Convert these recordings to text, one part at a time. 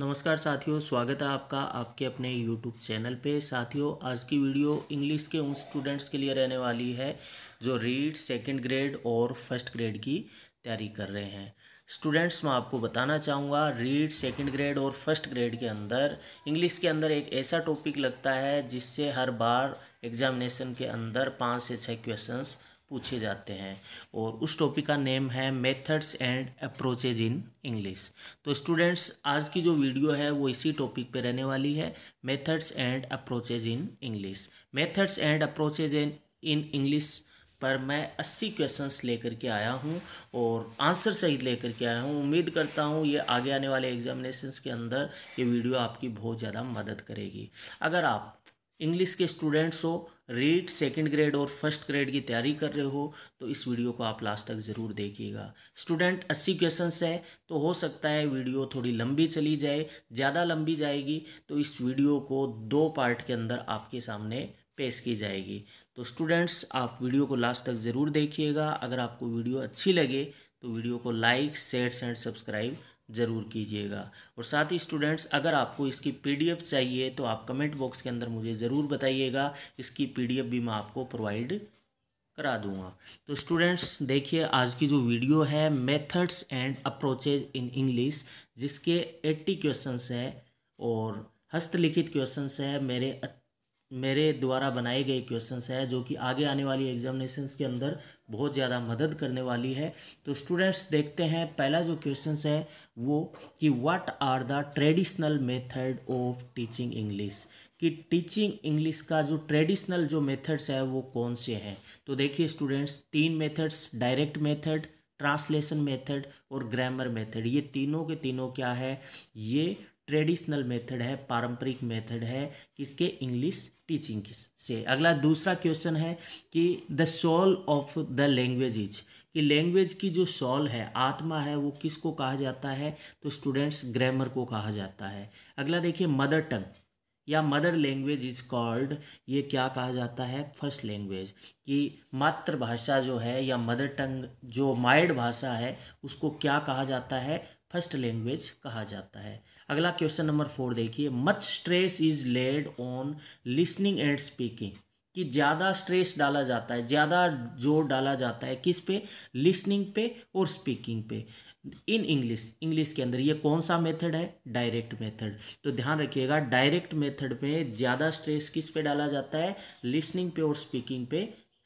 नमस्कार साथियों स्वागत है आपका आपके अपने यूट्यूब चैनल पे साथियों आज की वीडियो इंग्लिश के उन स्टूडेंट्स के लिए रहने वाली है जो रीड सेकंड ग्रेड और फर्स्ट ग्रेड की तैयारी कर रहे हैं स्टूडेंट्स मैं आपको बताना चाहूँगा रीड सेकंड ग्रेड और फर्स्ट ग्रेड के अंदर इंग्लिश के अंदर एक ऐसा टॉपिक लगता है जिससे हर बार एग्जामिनेशन के अंदर पाँच से छः क्वेश्चंस पूछे जाते हैं और उस टॉपिक का नेम है methods and approaches in English तो स्टूडेंट्स आज की जो वीडियो है वो इसी टॉपिक पे रहने वाली है methods and approaches in English methods and approaches in in English पर मैं 80 क्वेश्चंस लेकर के आया हूँ और आंसर सहित लेकर के आया हूँ उम्मीद करता हूँ ये आगे आने वाले एग्जामिनेशंस के अंदर ये वीडियो आपकी बहुत ज़्यादा मदद करेगी अगर आप इंग्लिश के स्टूडेंट्स हो रीड सेकेंड ग्रेड और फर्स्ट ग्रेड की तैयारी कर रहे हो तो इस वीडियो को आप लास्ट तक ज़रूर देखिएगा स्टूडेंट अस्सी क्वेश्चंस है तो हो सकता है वीडियो थोड़ी लंबी चली जाए ज़्यादा लंबी जाएगी तो इस वीडियो को दो पार्ट के अंदर आपके सामने पेश की जाएगी तो स्टूडेंट्स आप वीडियो को लास्ट तक ज़रूर देखिएगा अगर आपको वीडियो अच्छी लगे तो वीडियो को लाइक शेयर एंड सब्सक्राइब ज़रूर कीजिएगा और साथ ही स्टूडेंट्स अगर आपको इसकी पीडीएफ चाहिए तो आप कमेंट बॉक्स के अंदर मुझे ज़रूर बताइएगा इसकी पीडीएफ भी मैं आपको प्रोवाइड करा दूंगा तो स्टूडेंट्स देखिए आज की जो वीडियो है methods and approaches in English जिसके 80 क्वेश्चंस हैं और हस्तलिखित क्वेश्चंस हैं मेरे मेरे द्वारा बनाए गए क्वेश्चंस है जो कि आगे आने वाली एग्जामिनेशन के अंदर बहुत ज़्यादा मदद करने वाली है तो स्टूडेंट्स देखते हैं पहला जो क्वेश्चन है वो कि what are the traditional method of teaching English कि टीचिंग इंग्लिश का जो ट्रेडिशनल जो मेथड्स है वो कौन से हैं तो देखिए स्टूडेंट्स तीन methods direct method translation method और ग्रामर मेथड ये तीनों के तीनों क्या है ये ट्रेडिशनल मेथड है पारंपरिक मेथड है किसके इंग्लिश टीचिंग से अगला दूसरा क्वेश्चन है कि the soul of the language is कि लैंग्वेज की जो सॉल है आत्मा है वो किसको कहा जाता है तो स्टूडेंट्स ग्रामर को कहा जाता है अगला देखिए मदर टंग या मदर लैंग्वेज इज कॉल्ड ये क्या कहा जाता है फर्स्ट लैंग्वेज कि मातृभाषा जो है या मदर टंग जो माइड भाषा है उसको क्या कहा जाता है फर्स्ट लैंग्वेज कहा जाता है अगला क्वेश्चन नंबर फोर देखिए much stress is laid on listening and speaking कि ज़्यादा स्ट्रेस डाला जाता है ज़्यादा जोर डाला जाता है किस पे लिसनिंग पे और स्पीकिंग पे इन इंग्लिश इंग्लिश के अंदर ये कौन सा मेथड है डायरेक्ट मेथड तो ध्यान रखिएगा डायरेक्ट मेथड में ज़्यादा स्ट्रेस किस पे डाला जाता है लिसनिंग पे और स्पीकिंग पे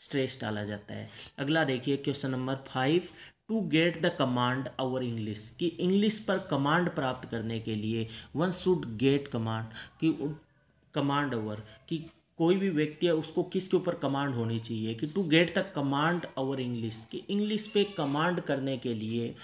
स्ट्रेस डाला जाता है अगला देखिए question number five to get the command our English कि इंग्लिश पर कमांड प्राप्त करने के लिए वन शुड गेट कमांड कि कमांड ओवर कि कोई भी व्यक्ति है उसको किसके ऊपर कमांड होनी चाहिए कि to get the command over English कि इंग्लिश पे कमांड करने के लिए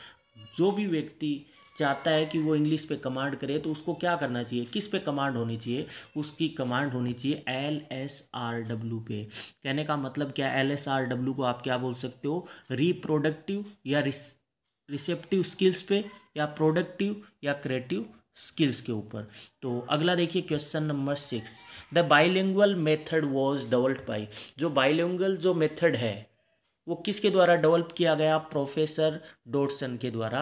जो भी व्यक्ति चाहता है कि वो इंग्लिश पे कमांड करे तो उसको क्या करना चाहिए किस पे कमांड होनी चाहिए उसकी कमांड होनी चाहिए एल एस आर डब्ल्यू पे कहने का मतलब क्या एल एस आर डब्ल्यू को आप क्या बोल सकते हो रिप्रोडक्टिव या रिसेप्टिव स्किल्स पे या प्रोडक्टिव या क्रिएटिव स्किल्स के ऊपर तो अगला देखिए question number six the bilingual method was developed by जो बाइलिंगुअल जो मेथड है वो किसके द्वारा डेवलप किया गया प्रोफेसर डोडसन के द्वारा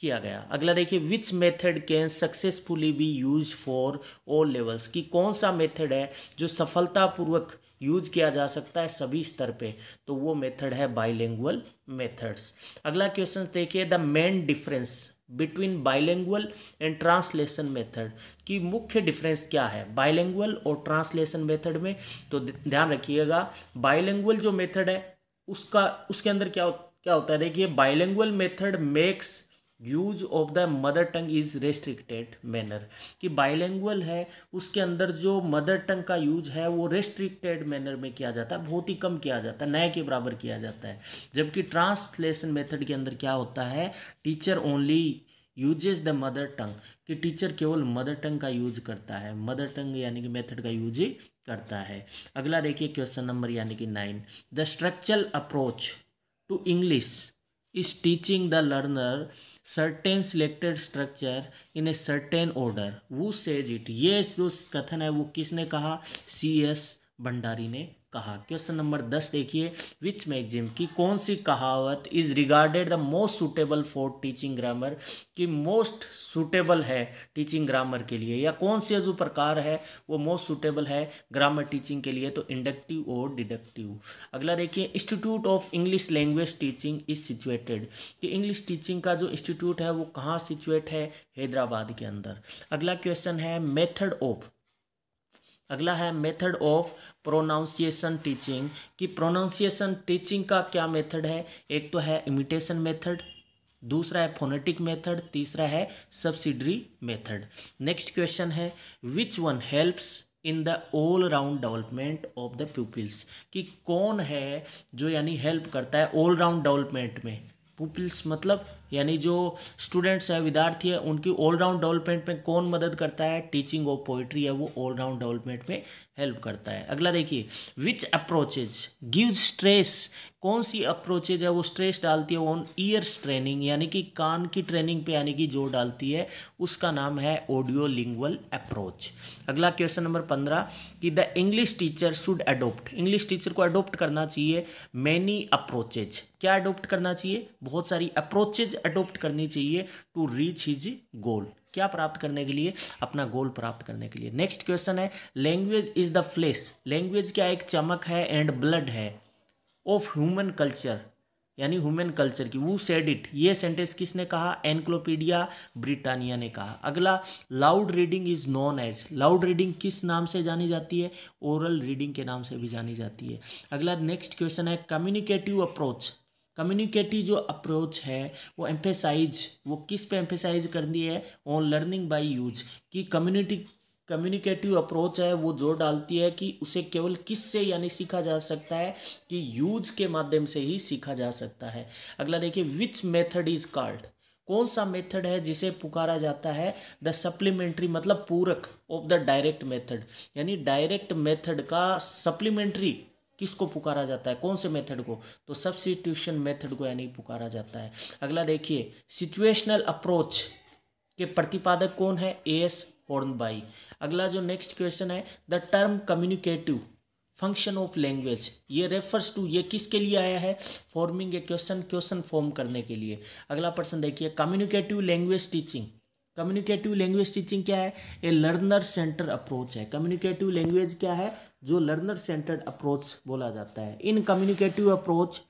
किया गया अगला देखिए which method can successfully be use for all levels कि कौन सा मेथड है जो सफलतापूर्वक यूज किया जा सकता है सभी स्तर पे तो वो मेथड है बाइलिंगुअल मेथड्स अगला क्वेश्चन देखिए the main difference between bilingual and translation method की मुख्य डिफरेंस क्या है बाइलिंगुअल और ट्रांसलेशन मेथड में तो ध्यान रखिएगा बाइलिंगुअल जो मेथड है उसका उसके अंदर क्या क्या होता है देखिए bilingual method makes use of the mother tongue is restricted manner कि बाइलिंगुअल है उसके अंदर जो मदर टंग का यूज है वो रेस्ट्रिक्टेड मैनर में किया जाता है बहुत ही कम किया जाता है नए के बराबर किया जाता है जबकि ट्रांसलेशन मेथड के अंदर क्या होता है teacher only uses the mother tongue कि टीचर केवल मदर टंग का यूज करता है मदर टंग यानी कि मेथड का यूज ही करता है अगला देखिए क्वेश्चन नंबर यानी कि nine the structural approach to English is teaching the learner certain selected structure in a certain order वो सेज इट ये जो कथन है वो किसने कहा सी एस भंडारी ने कहा क्वेश्चन नंबर दस देखिए विच मैगजीम की कौन सी कहावत is regarded the most suitable for teaching grammar कि मोस्ट सुटेबल है टीचिंग ग्रामर के लिए या कौन सी जो प्रकार है वो मोस्ट सुटेबल है ग्रामर टीचिंग के लिए तो इंडक्टिव और डिडक्टिव अगला देखिए institute of English language teaching is situated कि इंग्लिश टीचिंग का जो इंस्टीट्यूट है वो कहाँ सिचुएट है हैदराबाद के अंदर अगला क्वेश्चन है मेथड ऑफ अगला है मेथड ऑफ प्रोनाउंसिएशन टीचिंग कि प्रोनाउंसिएशन टीचिंग का क्या मेथड है एक तो है इमिटेशन मेथड दूसरा है फोनेटिक मेथड तीसरा है सब्सिडरी मेथड नेक्स्ट क्वेश्चन है which one helps in the all round development of the peoples कि कौन है जो यानी हेल्प करता है ऑल राउंड डेवलपमेंट में पीपल्स मतलब यानी जो स्टूडेंट्स हैं विद्यार्थी हैं उनकी ऑलराउंड डेवलपमेंट में कौन मदद करता है टीचिंग ऑफ पोइट्री है वो ऑलराउंड डेवलपमेंट में हेल्प करता है अगला देखिए विच अप्रोचेज गिव स्ट्रेस कौन सी अप्रोचेज है वो स्ट्रेस डालती है ऑन ईयर्स ट्रेनिंग यानी कि कान की ट्रेनिंग पे यानी कि जोर डालती है उसका नाम है ऑडियो लिंगुअल अप्रोच अगला क्वेश्चन नंबर पंद्रह कि the English teacher should adopt English teacher को अडोप्ट करना चाहिए मैनी अप्रोचेज क्या अडोप्ट करना चाहिए बहुत सारी अप्रोचेज अडोप्ट करनी चाहिए टू रीच हिज गोल क्या प्राप्त करने के लिए अपना गोल प्राप्त करने के लिए नेक्स्ट क्वेश्चन है language is the flesh language क्या एक चमक है एंड ब्लड है ऑफ ह्यूमन कल्चर यानी ह्यूमन कल्चर की वो सेड इट ये सेंटेंस किसने कहा एनक्लोपीडिया ब्रिटानिया ने कहा अगला loud reading is known as loud reading किस नाम से जानी जाती है ओरल रीडिंग के नाम से भी जानी जाती है अगला नेक्स्ट क्वेश्चन है कम्युनिकेटिव अप्रोच कम्युनिकेटिव जो अप्रोच है वो एम्फेसाइज वो किस पे एम्फेसाइज करनी है ऑन लर्निंग बाय यूज कि कम्युनिटी कम्युनिकेटिव अप्रोच है वो जोर डालती है कि उसे केवल किस से यानी सीखा जा सकता है कि यूज के माध्यम से ही सीखा जा सकता है अगला देखिए विच मेथड इज कॉल्ड कौन सा मेथड है जिसे पुकारा जाता है द सप्लीमेंट्री मतलब पूरक ऑफ द डायरेक्ट मेथड यानी डायरेक्ट मेथड का सप्लीमेंट्री किसको पुकारा जाता है कौन से मेथड को तो सब्सिट्यूशन मेथड को यानी पुकारा जाता है अगला देखिए सिचुएशनल अप्रोच के प्रतिपादक कौन है ए एस हॉर्नबाई अगला जो नेक्स्ट क्वेश्चन है the term communicative function of language ये रेफर्स टू ये किसके लिए आया है forming a question question form करने के लिए अगला प्रश्न देखिए communicative language teaching communicative language teaching क्या है ए लर्नर सेंटर अप्रोच है कम्युनिकेटिव लैंग्वेज क्या है जो लर्नर सेंटर्ड अप्रोच बोला जाता है इन कम्युनिकेटिव अप्रोच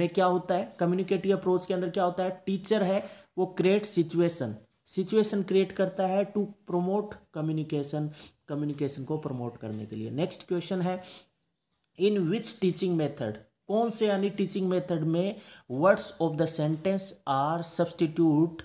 में क्या होता है कम्युनिकेटिव अप्रोच के अंदर क्या होता है टीचर है वो क्रिएट सिचुएशन सिचुएशन क्रिएट करता है टू प्रमोट कम्युनिकेशन कम्युनिकेशन को प्रमोट करने के लिए नेक्स्ट क्वेश्चन है इन विच टीचिंग मेथड कौन से यानी टीचिंग मेथड में words of the sentence are substitute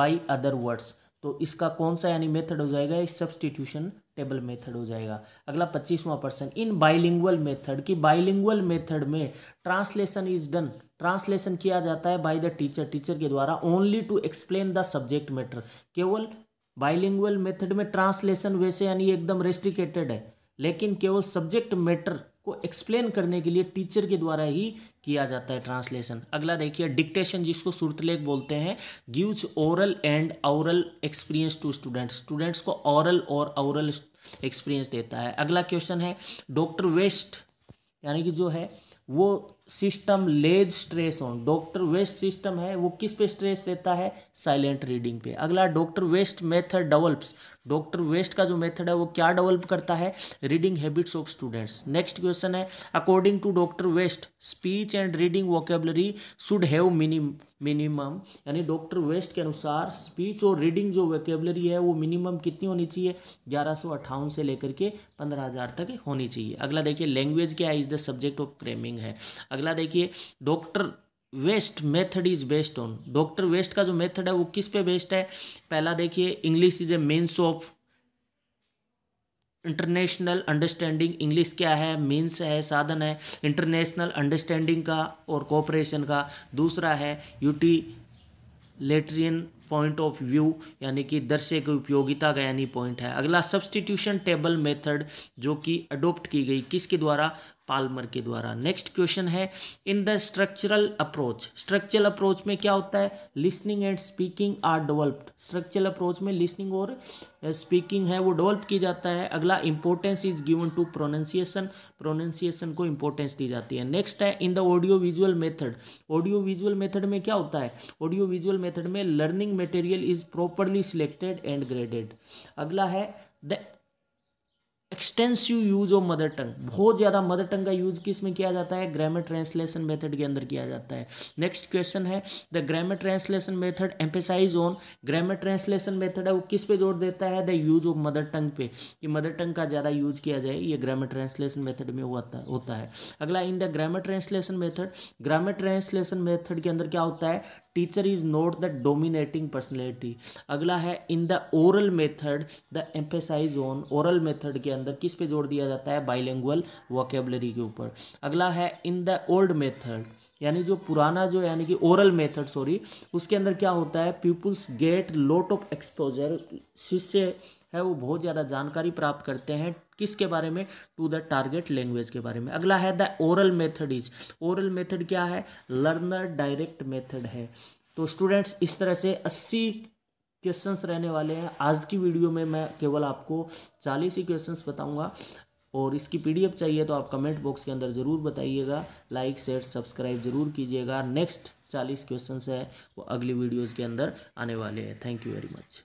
by other words तो इसका कौन सा यानी मेथड हो जाएगा सब्सटीट्यूशन टेबल मेथड हो जाएगा अगला पच्चीसवां पर्सन इन बाइलिंगुअल मेथड की बाइलिंगुअल मेथड में ट्रांसलेशन इज डन ट्रांसलेशन किया जाता है बाय द टीचर टीचर के द्वारा only to explain the subject matter केवल बाइलिंगुअल मेथड में ट्रांसलेशन वैसे यानी एकदम रेस्ट्रिकेटेड है लेकिन केवल सब्जेक्ट मैटर को एक्सप्लेन करने के लिए टीचर के द्वारा ही किया जाता है ट्रांसलेशन अगला देखिए डिक्टेशन जिसको सुरतलेख बोलते हैं gives oral and aural experience to students students को औरल और औरल एक्सपीरियंस देता है अगला क्वेश्चन है डॉक्टर वेस्ट यानी कि जो है वो system lays stress on doctor West system है वो किस पे स्ट्रेस देता है साइलेंट रीडिंग पे अगला doctor West method develops doctor West का जो मेथड है वो क्या डेवलप करता है reading habits of students next question है according to doctor West speech and reading vocabulary should have minim minimum यानी डॉक्टर वेस्ट के अनुसार स्पीच और रीडिंग जो वोकेबलरी है वो मिनिमम कितनी होनी चाहिए ग्यारह सौ अट्ठावन से लेकर के पंद्रह हज़ार तक होनी चाहिए अगला देखिए लैंग्वेज क्या है is the subject of cramming है अगला देखिए doctor West method is based on doctor West का जो मेथड है वो किस पे बेस्ड है पहला देखिए English is a means of international understanding English क्या है मीन्स है साधन है इंटरनेशनल अंडरस्टैंडिंग का और कॉपरेशन का दूसरा है utilitarian point of view यानी कि दर्शे की उपयोगिता का यानी पॉइंट है अगला सब्सटीट्यूशन टेबल मेथड जो कि अडोप्ट की गई किसके द्वारा पालमर के द्वारा नेक्स्ट क्वेश्चन है in the structural approach structural approach में क्या होता है listening and speaking are developed structural approach में लिसनिंग और स्पीकिंग uh, है वो डेवलप की जाता है अगला importance is given to pronunciation pronunciation को इंपॉर्टेंस दी जाती है नेक्स्ट है in the audio visual method audio visual method में क्या होता है ऑडियो विजुअल मेथड में learning material is properly selected and graded अगला है the extensive use of mother tongue बहुत ज़्यादा मदर टंग का यूज किस में किया जाता है ग्रामर ट्रांसलेशन मेथड के अंदर किया जाता है नेक्स्ट क्वेश्चन है the grammar translation method emphasize on grammar translation method है वो किस पे जोर देता है the use of mother tongue पे कि मदर टंग का ज़्यादा यूज किया जाए ये ग्रामर ट्रांसलेशन मेथड में होता होता है अगला in the grammar translation method grammar translation method के अंदर क्या होता है teacher is not the dominating personality अगला है in the oral method the emphasize on oral method के अंदर किस पे जोर दिया जाता है बाइलेंगुअल वोकेबलरी के ऊपर अगला है इन द ओल्ड मेथड यानी जो पुराना जो यानी कि ओरल मेथड सॉरी उसके अंदर क्या होता है peoples get lot of exposure शिष्य है वो बहुत ज़्यादा जानकारी प्राप्त करते हैं किसके बारे में टू द टारगेट लैंग्वेज के बारे में अगला है the oral method is oral method क्या है लर्नर डायरेक्ट मेथड है तो स्टूडेंट्स इस तरह से अस्सी क्वेश्चंस रहने वाले हैं आज की वीडियो में मैं केवल आपको चालीस ही क्वेश्चंस बताऊंगा और इसकी पीडीएफ चाहिए तो आप कमेंट बॉक्स के अंदर ज़रूर बताइएगा लाइक शेयर सब्सक्राइब ज़रूर कीजिएगा नेक्स्ट चालीस क्वेश्चंस है वो अगली वीडियोज़ के अंदर आने वाले हैं थैंक यू वेरी मच